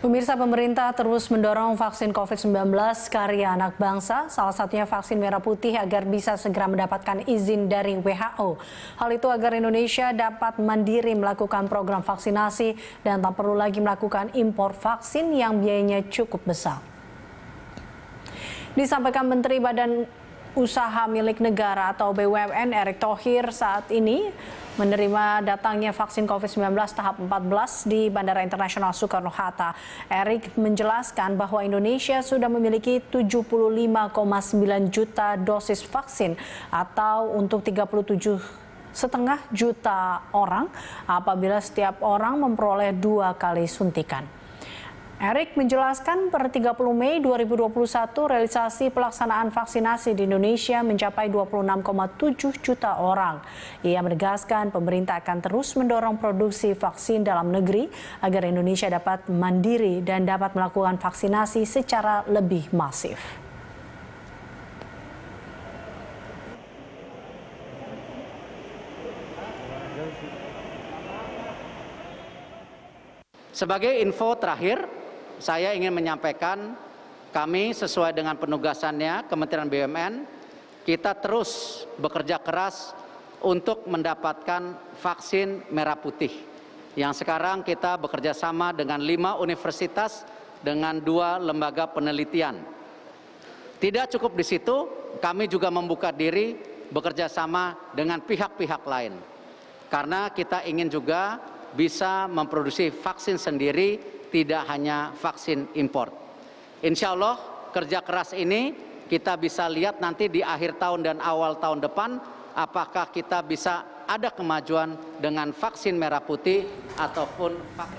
Pemirsa pemerintah terus mendorong vaksin COVID-19 karya anak bangsa, salah satunya vaksin merah putih agar bisa segera mendapatkan izin dari WHO. Hal itu agar Indonesia dapat mandiri melakukan program vaksinasi dan tak perlu lagi melakukan impor vaksin yang biayanya cukup besar. Disampaikan Menteri Badan Usaha Milik Negara atau BUMN Erick Thohir saat ini menerima datangnya vaksin COVID-19 tahap 14 di Bandara Internasional Soekarno-Hatta. Erick menjelaskan bahwa Indonesia sudah memiliki 75,9 juta dosis vaksin atau untuk 37 setengah juta orang apabila setiap orang memperoleh dua kali suntikan. Erik menjelaskan per 30 Mei 2021 realisasi pelaksanaan vaksinasi di Indonesia mencapai 26,7 juta orang. Ia menegaskan pemerintah akan terus mendorong produksi vaksin dalam negeri agar Indonesia dapat mandiri dan dapat melakukan vaksinasi secara lebih masif. Sebagai info terakhir, saya ingin menyampaikan kami sesuai dengan penugasannya Kementerian BUMN kita terus bekerja keras untuk mendapatkan vaksin merah putih yang sekarang kita bekerja sama dengan lima universitas dengan dua lembaga penelitian. Tidak cukup di situ, kami juga membuka diri bekerja sama dengan pihak-pihak lain. Karena kita ingin juga bisa memproduksi vaksin sendiri, tidak hanya vaksin impor. Insya Allah kerja keras ini kita bisa lihat nanti di akhir tahun dan awal tahun depan apakah kita bisa ada kemajuan dengan vaksin merah putih ataupun vaksin.